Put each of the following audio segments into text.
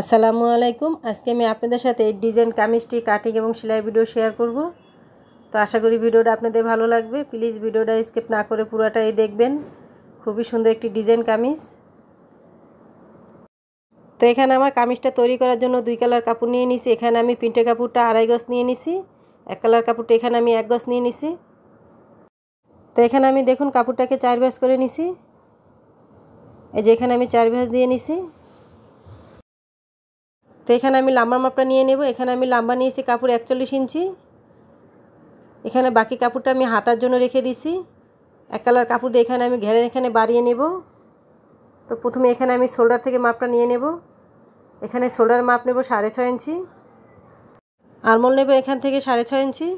আসসালামু আলাইকুম আজকে আমি আপনাদের সাথে ডিজাইন কামিস্ট্রি কাটিং এবং সেলাই ভিডিও শেয়ার করব তো আশা করি ভিডিওটা আপনাদের ভালো লাগবে প্লিজ ভিডিওটা স্কিপ না করে পুরোটাই দেখবেন খুবই সুন্দর একটি ডিজাইন কামিজ তো এখানে আমার কামিজটা তৈরি করার জন্য দুই কালার কাপড় নিয়ে নিছি এখানে আমি প্রিন্টের কাপড়টা আড়াই গজ নিয়ে নিছি এক কালার কাপড়টা এখানে আমি এক গজ নিয়ে নিছি তো এখানে আমি দেখুন কাপড়টাকে চার ভাঁজ করে নিছি এই যে এখানে আমি চার ভাঁজ দিয়ে নিছি তো এখানে আমি লাম্বা মাপটা নিয়ে নেব এখানে আমি লাম্বা নিয়েছি কাপড় একচল্লিশ ইঞ্চি এখানে বাকি কাপড়টা আমি হাতার জন্য রেখে দিছি এক কালার কাপড় দিয়ে এখানে আমি ঘেরের এখানে বাড়িয়ে নেব তো প্রথমে এখানে আমি শোল্ডার থেকে মাপটা নিয়ে নেব এখানে শোল্ডার মাপ নেব সাড়ে ছয় ইঞ্চি আরমোল নেব এখান থেকে সাড়ে ছয় ইঞ্চি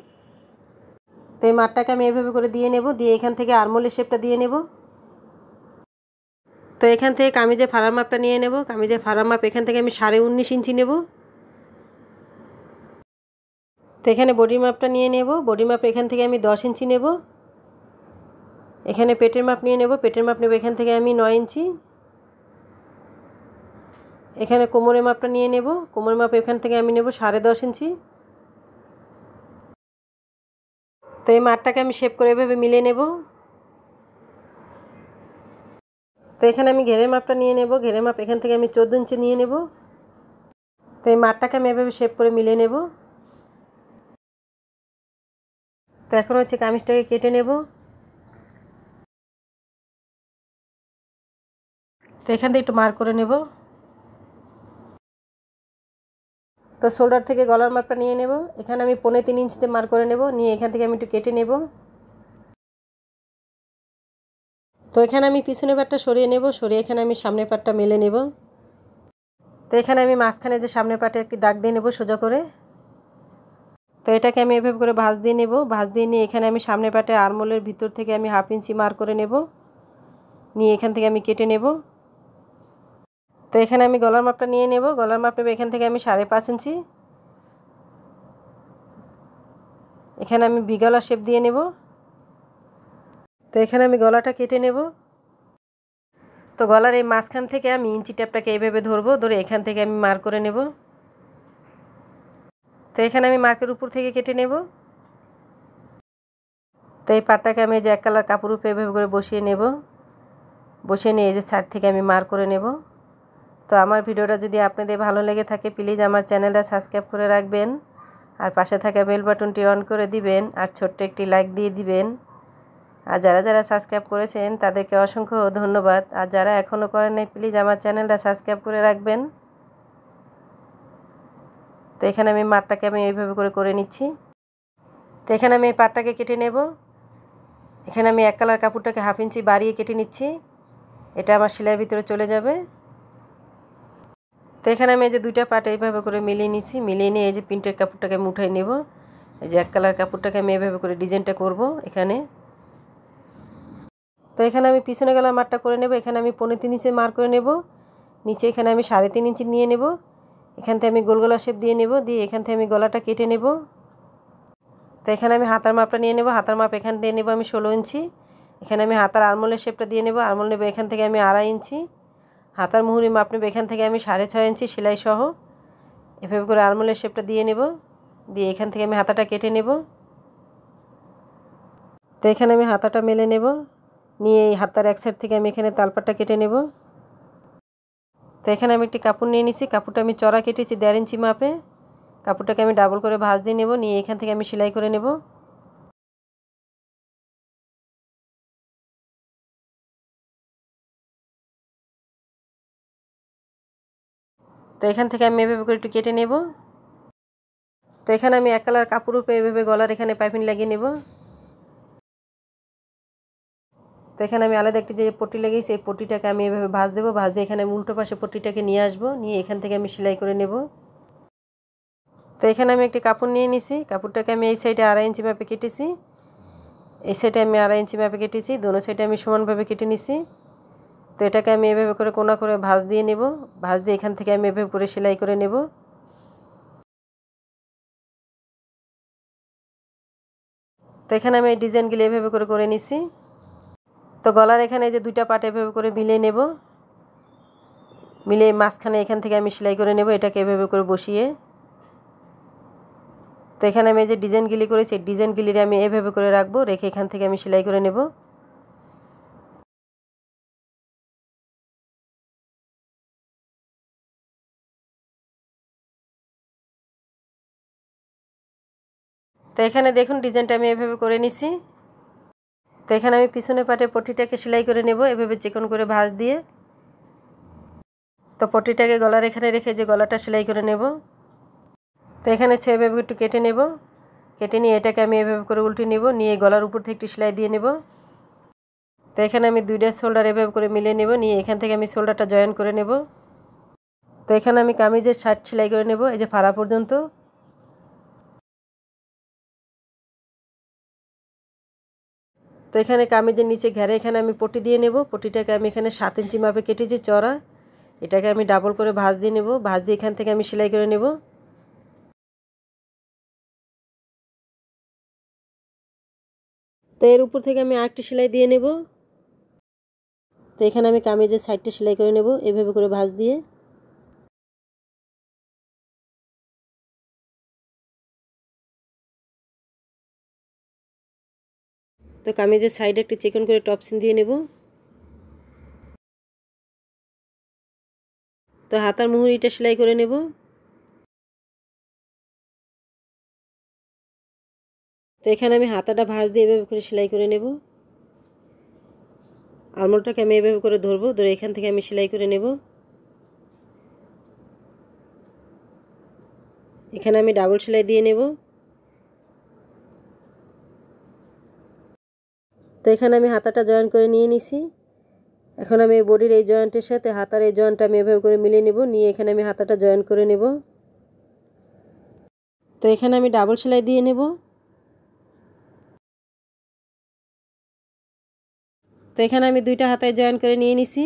তো এই মাপটাকে আমি এভাবে করে দিয়ে নেব দিয়ে এখান থেকে আরমোলের শেপটা দিয়ে নেব তো এখান থেকে কামিজে ফারাম মাপটা নিয়ে নেব কামিজে ফারাম মাপ এখান থেকে আমি সাড়ে উনিশ ইঞ্চি নেব তো এখানে বডির মাপটা নিয়ে নেব বডির মাপ এখান থেকে আমি দশ ইঞ্চি নেব এখানে পেটের মাপ নিয়ে নেব পেটের মাপ নেব এখান থেকে আমি নয় ইঞ্চি এখানে কোমরের মাপটা নিয়ে নেব কোমরের মাপ এখান থেকে আমি নেব সাড়ে দশ ইঞ্চি তো এই মাপটাকে আমি শেপ করে এভাবে মিলে নেবো তো এখানে আমি ঘেরের মাপটা নিয়ে নেব ঘেরের মাপ এখান থেকে আমি চোদ্দো ইঞ্চি নিয়ে নেব তো এই মাঠটাকে আমি এভাবে শেপ করে মিলে নেব তো এখন হচ্ছে কামিজটাকে কেটে নেব তো এখান থেকে একটু মার করে নেব তো শোল্ডার থেকে গলার মাপটা নিয়ে নেব এখানে আমি পনেরো তিন ইঞ্চিতে মার করে নেব নিয়ে এখান থেকে আমি একটু কেটে নেব তো এখানে আমি পিছনে পাটটা সরিয়ে নেব সরিয়ে এখানে আমি সামনে পাটটা মেলে নেব তো এখানে আমি মাঝখানে যে সামনে পাটে একটি দাগ দিয়ে নেব সোজা করে তো এটাকে আমি এভাবে করে ভাঁজ দিয়ে নেব ভাঁজ দিয়ে নিয়ে এখানে আমি সামনে পাটে আরমোলের ভিতর থেকে আমি হাফ ইঞ্চি মার করে নেব নিয়ে এখান থেকে আমি কেটে নেব তো এখানে আমি গলার মাপটা নিয়ে নেব গলার মাপ নেব এখান থেকে আমি সাড়ে পাঁচ ইঞ্চি এখানে আমি বিগলা শেপ দিয়ে নেব তো এখানে আমি গলাটা কেটে নেব তো গলার এই মাঝখান থেকে আমি ইঞ্চি ট্যাপটাকে এইভাবে ধরবো ধরে এখান থেকে আমি মার করে নেব তো এখানে আমি মার্কের উপর থেকে কেটে নেব তো এই পাটটাকে আমি যে এক কালার কাপড় উপরে এভাবে করে বসিয়ে নেব বসিয়ে নিয়ে এই যে সাইড থেকে আমি মার করে নেব তো আমার ভিডিওটা যদি আপনাদের ভালো লেগে থাকে প্লিজ আমার চ্যানেলটা সাবস্ক্রাইব করে রাখবেন আর পাশে থাকা বেল বাটনটি অন করে দিবেন আর ছোট্ট একটি লাইক দিয়ে দিবেন আর যারা যারা সাবস্ক্রাইব করেছেন তাদেরকে অসংখ্য ধন্যবাদ আর যারা এখনও করেন নাই প্লিজ আমার চ্যানেলটা সাবস্ক্রাইব করে রাখবেন তো এখানে আমি মাঠটাকে আমি এইভাবে করে করে নিচ্ছি তো এখানে আমি এই পাটটাকে কেটে নেব এখানে আমি এক কালার কাপড়টাকে হাফ ইঞ্চি বাড়িয়ে কেটে নিচ্ছি এটা আমার সেলাইয়ের ভিতরে চলে যাবে তো এখানে আমি এই যে দুইটা পাট এইভাবে করে মিলিয়ে নিচ্ছি মিলিয়ে নিয়ে এই যে প্রিন্টের কাপড়টাকে আমি উঠাই নেব এই যে এক কালার কাপড়টাকে আমি এইভাবে করে ডিজাইনটা করব এখানে তো এখানে আমি পিছনে গেলার মারটা করে নেব এখানে আমি পনেরো তিন ইঞ্চি মার করে নেব নিচে এখানে আমি সাড়ে তিন ইঞ্চি নিয়ে নেব এখান থেকে আমি গোলগোলা শেপ দিয়ে নেব দিয়ে এখান থেকে আমি গলাটা কেটে নেব তো এখানে আমি হাতার মাপটা নিয়ে নেব হাতার মাপ এখান দিয়ে নেব আমি ষোলো ইঞ্চি এখানে আমি হাতার আরমোলের শেপটা দিয়ে নেব আরমোল নেব এখান থেকে আমি আড়াই ইঞ্চি হাতার মুহুরি মাপ নেব এখান থেকে আমি সাড়ে ছয় ইঞ্চি সেলাই সহ এভাবে করে আরমোলের শেপটা দিয়ে নেব দিয়ে এখান থেকে আমি হাতাটা কেটে নেব তো এখানে আমি হাতাটা মেলে নেব নিয়ে এই হাতার এক সাইড থেকে আমি এখানে তালপাটা কেটে নেব তো এখানে আমি একটি কাপড় নিয়ে নিছি কাপড়টা আমি চড়া কেটেছি দেড় ইঞ্চি মাপে কাপড়টাকে আমি ডাবল করে ভাঁজ দিয়ে নেব নিয়ে এখান থেকে আমি সেলাই করে নেব তো এখান থেকে আমি এভাবে করে একটু কেটে নেব তো এখানে আমি এক কালার কাপড় রূপে এভাবে গলার এখানে পাইপিং লাগিয়ে নেব তো এখানে আমি আলাদা একটি যে পট্টি লেগেছি এই পট্টিটাকে আমি এভাবে ভাজ দেবো ভাজ দিয়ে এখানে আমি উল্টো পাশে পট্টিটাকে নিয়ে আসবো নিয়ে এখান থেকে আমি সেলাই করে নেব তো এখানে আমি একটি কাপড় নিয়ে নিছি কাপড়টাকে আমি এই সাইডে আড়াই ইঞ্চি মাপে কেটেছি এই সাইডে আমি আড়াই ইঞ্চি মাপে কেটেছি দোনো সাইডে আমি সমানভাবে কেটে নিছি তো এটাকে আমি এভাবে করে কোনা করে ভাঁজ দিয়ে নেব ভাঁজ দিয়ে এখান থেকে আমি এভাবে করে সেলাই করে নেব তো এখানে আমি এই ডিজাইনগুলি এভাবে করে করে নিছি তো গলার এখানে যে দুইটা পাট এভাবে করে মিলিয়ে নেব মিলে মাঝখানে এখান থেকে আমি সেলাই করে নেব এটাকে এভাবে করে বসিয়ে তো এখানে আমি যে ডিজাইন গিলি করেছি ডিজাইন গিলিরে আমি এভাবে করে রাখবো রেখে এখান থেকে আমি সেলাই করে নেব তো এখানে দেখুন ডিজাইনটা আমি এভাবে করে নিছি তো এখানে আমি পিছনে পাটে পটিটাকে সেলাই করে নেব এভাবে চিকন করে ভাঁজ দিয়ে তো পটিটাকে গলার এখানে রেখে যে গলাটা সেলাই করে নেব তো এখানে ছেয়েভাবে এভাবে একটু কেটে নেব কেটে নিয়ে এটাকে আমি এভাবে করে উল্টে নেব নিয়ে গলার উপর থেকে একটি সেলাই দিয়ে নেব তো এখানে আমি দুইটা শোল্ডার এভাবে করে মিলে নেব নিয়ে এখান থেকে আমি শোল্ডারটা জয়েন করে নেব তো এখানে আমি কামিজের শার্ট সেলাই করে নেব এই যে ফাড়া পর্যন্ত তো এখানে কামিজের নিচে ঘেরে এখানে আমি পটি দিয়ে নেব পটিটাকে আমি এখানে সাত ইঞ্চি মাপে কেটেছি চড়া এটাকে আমি ডাবল করে ভাঁজ দিয়ে নেব ভাঁজ দিয়ে এখান থেকে আমি সেলাই করে নেব তো এর উপর থেকে আমি আরেকটি সেলাই দিয়ে নেব তো এখানে আমি কামিজের সাইডটা সেলাই করে নেব এভাবে করে ভাঁজ দিয়ে তো কামিজের সাইডে একটি চিকন করে টপসিন দিয়ে নেব তো হাতার মুহুরিটা সেলাই করে নেব তো এখানে আমি হাতাটা ভাঁজ দিয়ে এভাবে করে সেলাই করে নেব আলমোড়টাকে আমি এভাবে করে ধরবো ধরে এখান থেকে আমি সেলাই করে নেব এখানে আমি ডাবল সেলাই দিয়ে নেব তো এখানে আমি হাতাটা জয়েন করে নিয়ে নিছি এখন আমি বডির এই জয়েন্টের সাথে হাতার এই জয়েন্টটা আমি এভাবে করে মিলিয়ে নেব নিয়ে এখানে আমি হাতাটা জয়েন করে নেব তো এখানে আমি ডাবল সেলাই দিয়ে নেব তো এখানে আমি দুইটা হাতায় জয়েন করে নিয়ে নিছি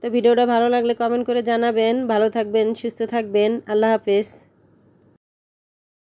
তো ভিডিওটা ভালো লাগলে কমেন্ট করে জানাবেন ভালো থাকবেন সুস্থ থাকবেন আল্লাহ হাফেজ